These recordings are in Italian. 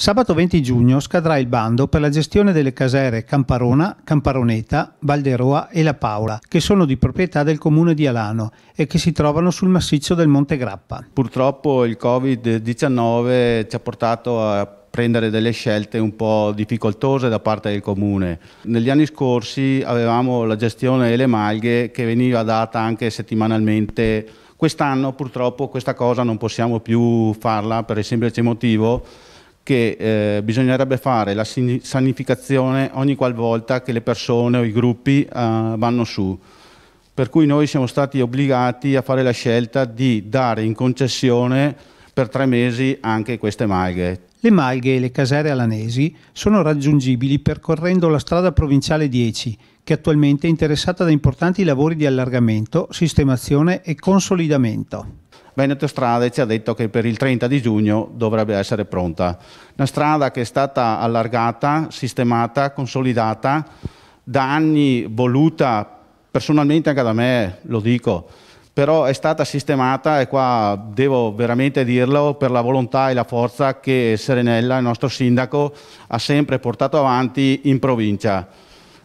Sabato 20 giugno scadrà il bando per la gestione delle casere Camparona, Camparoneta, Valderoa e La Paola, che sono di proprietà del comune di Alano e che si trovano sul massiccio del Monte Grappa. Purtroppo il Covid-19 ci ha portato a prendere delle scelte un po' difficoltose da parte del comune. Negli anni scorsi avevamo la gestione delle malghe che veniva data anche settimanalmente. Quest'anno purtroppo questa cosa non possiamo più farla per il semplice motivo che eh, bisognerebbe fare la sanificazione ogni qualvolta che le persone o i gruppi eh, vanno su. Per cui noi siamo stati obbligati a fare la scelta di dare in concessione per tre mesi anche queste malghe. Le malghe e le casere alanesi sono raggiungibili percorrendo la strada provinciale 10, che attualmente è interessata da importanti lavori di allargamento, sistemazione e consolidamento. Veneto Strade ci ha detto che per il 30 di giugno dovrebbe essere pronta. Una strada che è stata allargata, sistemata, consolidata, da anni voluta, personalmente anche da me, lo dico, però è stata sistemata e qua devo veramente dirlo per la volontà e la forza che Serenella, il nostro sindaco, ha sempre portato avanti in provincia.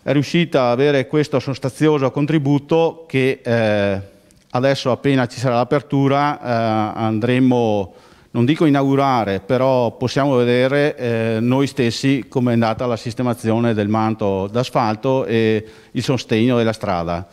È riuscita ad avere questo sostanzioso contributo che... Eh, Adesso appena ci sarà l'apertura eh, andremo, non dico inaugurare, però possiamo vedere eh, noi stessi come è andata la sistemazione del manto d'asfalto e il sostegno della strada.